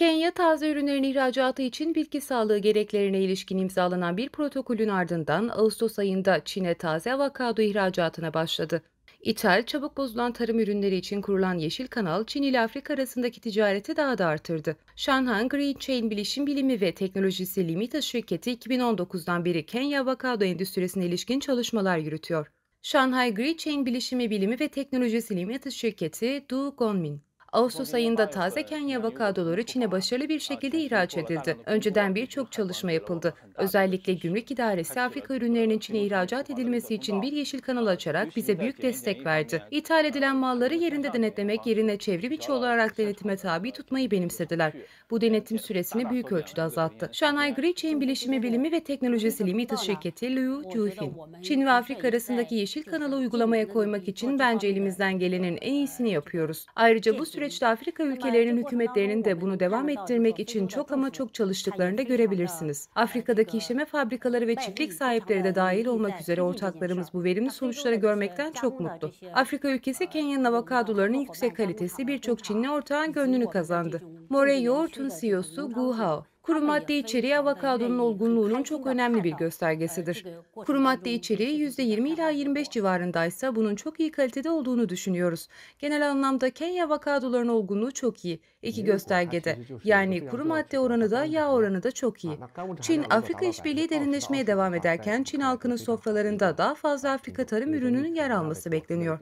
Kenya taze ürünlerin ihracatı için bitki sağlığı gereklerine ilişkin imzalanan bir protokolün ardından Ağustos ayında Çin'e taze avokado ihracatına başladı. İthal, çabuk bozulan tarım ürünleri için kurulan Yeşil Kanal, Çin ile Afrika arasındaki ticareti daha da artırdı. Shanghai Green Chain Bilişim Bilimi ve Teknolojisi Limited şirketi 2019'dan beri Kenya avokado endüstrisine ilişkin çalışmalar yürütüyor. Shanghai Green Chain Bilişimi Bilimi ve Teknolojisi Limited şirketi Du Gonmin, Ağustos ayında taze Kenya vakadoları Çin'e başarılı bir şekilde ihraç edildi. Önceden birçok çalışma yapıldı. Özellikle Gümrük İdaresi Afrika ürünlerinin Çin'e ihracat edilmesi için bir yeşil kanal açarak bize büyük destek verdi. İthal edilen malları yerinde denetlemek yerine çevrim içi olarak denetime tabi tutmayı benimsediler. Bu denetim süresini büyük ölçüde azalttı. Shanghai Green Chain Bilişimi Bilimi ve Teknolojisi Limited şirketi Liu Jufin, Çin ve Afrika arasındaki yeşil kanalı uygulamaya koymak için bence elimizden gelenin en iyisini yapıyoruz. Ayrıca bu süreç süreçte Afrika ülkelerinin hükümetlerinin de bunu devam ettirmek için çok ama çok çalıştıklarını da görebilirsiniz. Afrika'daki işleme fabrikaları ve çiftlik sahipleri de dahil olmak üzere ortaklarımız bu verimli sonuçları görmekten çok mutlu. Afrika ülkesi Kenya'nın avokadolarının yüksek kalitesi birçok Çinli ortağın gönlünü kazandı. More Yoğurt'un CEO'su Gu Hao, Kuru madde içeriği avokadonun olgunluğunun çok önemli bir göstergesidir. Kuru madde içeriği %20 ila 25 civarındaysa bunun çok iyi kalitede olduğunu düşünüyoruz. Genel anlamda Kenya avokadoların olgunluğu çok iyi. İki göstergede yani kuru madde oranı da yağ oranı da çok iyi. Çin Afrika işbirliği derinleşmeye devam ederken Çin halkının sofralarında daha fazla Afrika tarım ürününün yer alması bekleniyor.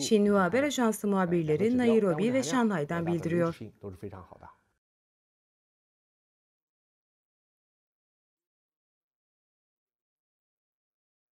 Çinli Haber Ajansı muhabirleri Nairobi ve Şanghay'dan bildiriyor.